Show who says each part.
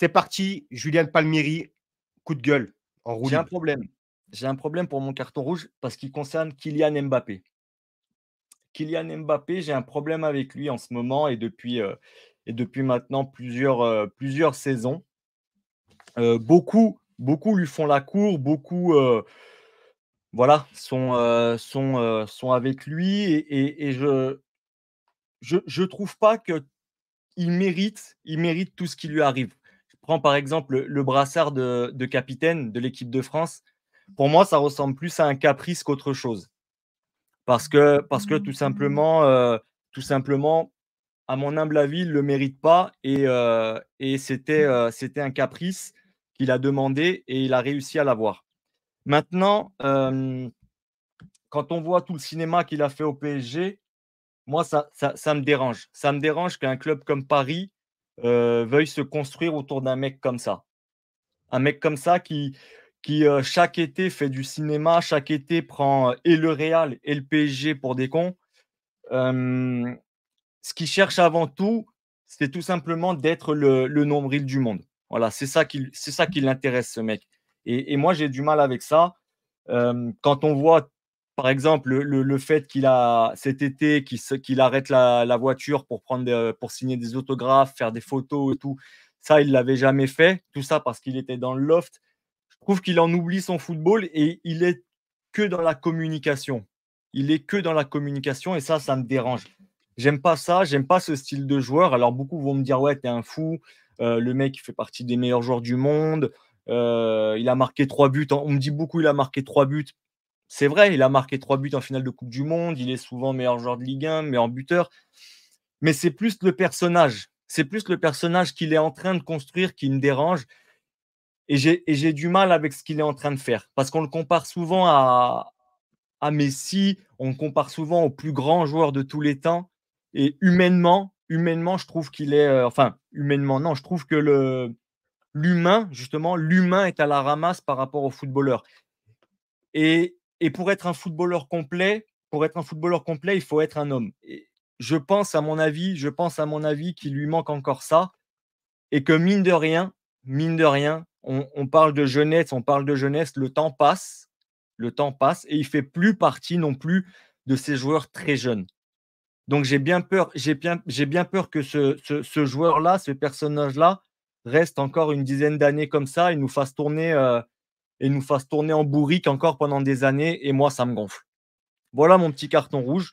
Speaker 1: C'est parti, Julian Palmieri, coup de gueule en J'ai un problème. J'ai un problème pour mon carton rouge parce qu'il concerne Kylian Mbappé. Kylian Mbappé, j'ai un problème avec lui en ce moment et depuis, euh, et depuis maintenant plusieurs, euh, plusieurs saisons. Euh, beaucoup, beaucoup lui font la cour, beaucoup voilà, sont, sont avec lui et, je, je je trouve pas que il mérite, il mérite tout ce qui lui arrive prends par exemple le brassard de, capitaine de l'équipe de France, pour moi, ça ressemble plus à un caprice qu'autre chose. Parce que, parce que tout, mmh. simplement, euh, tout simplement, à mon humble avis, il le mérite pas. Et, euh, mmh. euh, c'était, un caprice qu'il a demandé et il a réussi à l'avoir. Maintenant, quand on voit tout le cinéma qu'il a fait au PSG, moi, ça me dérange. Ça me dérange qu'un club comme Paris euh, veuille se construire autour d'un mec comme ça. Un mec comme ça qui, qui euh, chaque été fait du cinéma, chaque été prend euh, et le Real et le PSG pour des cons. ce qu'il cherche avant tout, c'est tout simplement d'être le, nombril du monde. Voilà, c'est ça qui, c'est qui l'intéresse, ce mec. Et, moi, j'ai du mal avec ça. quand on voit par exemple, le, fait qu'il a cet été, qu'il arrête la, voiture pour, prendre euh, pour signer des autographes, faire des photos et tout, ça, il l'avait jamais fait. Tout ça parce qu'il était dans le loft. Je trouve qu'il en oublie son football et il est que dans la communication. Il est que dans la communication et ça, ça me dérange. J'aime pas ça, j'aime pas ce style de joueur. Alors beaucoup vont me dire ouais, t'es un fou, euh, le mec fait partie des meilleurs joueurs du monde, euh, il a marqué trois buts. On me dit beaucoup il a marqué trois buts c'est vrai, il a marqué trois buts en finale de Coupe du Monde, il est souvent meilleur joueur de Ligue 1, meilleur buteur, mais c'est plus le personnage, c'est plus le personnage qu'il est en train de construire qui me dérange, et j'ai du mal avec ce qu'il est en train de faire, parce qu'on le compare souvent à, Messi, on le compare souvent au plus grand joueur de tous les temps, et humainement, humainement, je trouve qu'il est, euh, enfin, humainement, non, je trouve que le l'humain, justement, l'humain est à la ramasse par rapport au footballeur. Et et pour être un footballeur complet, pour être un footballeur complet, il faut être un homme. Et je pense à mon avis, je pense à mon avis qu'il lui manque encore ça et que mine de rien, mine de rien, on, parle de jeunesse, on parle de jeunesse, le temps passe, le temps passe et il fait plus partie non plus de ces joueurs très jeunes. Donc j'ai bien peur, j'ai bien, j'ai bien peur que ce, joueur-là, ce personnage-là, reste encore une dizaine d'années comme ça et nous fasse tourner euh, et nous fasse tourner en bourrique encore pendant des années. Et moi, ça me gonfle. Voilà mon petit carton rouge.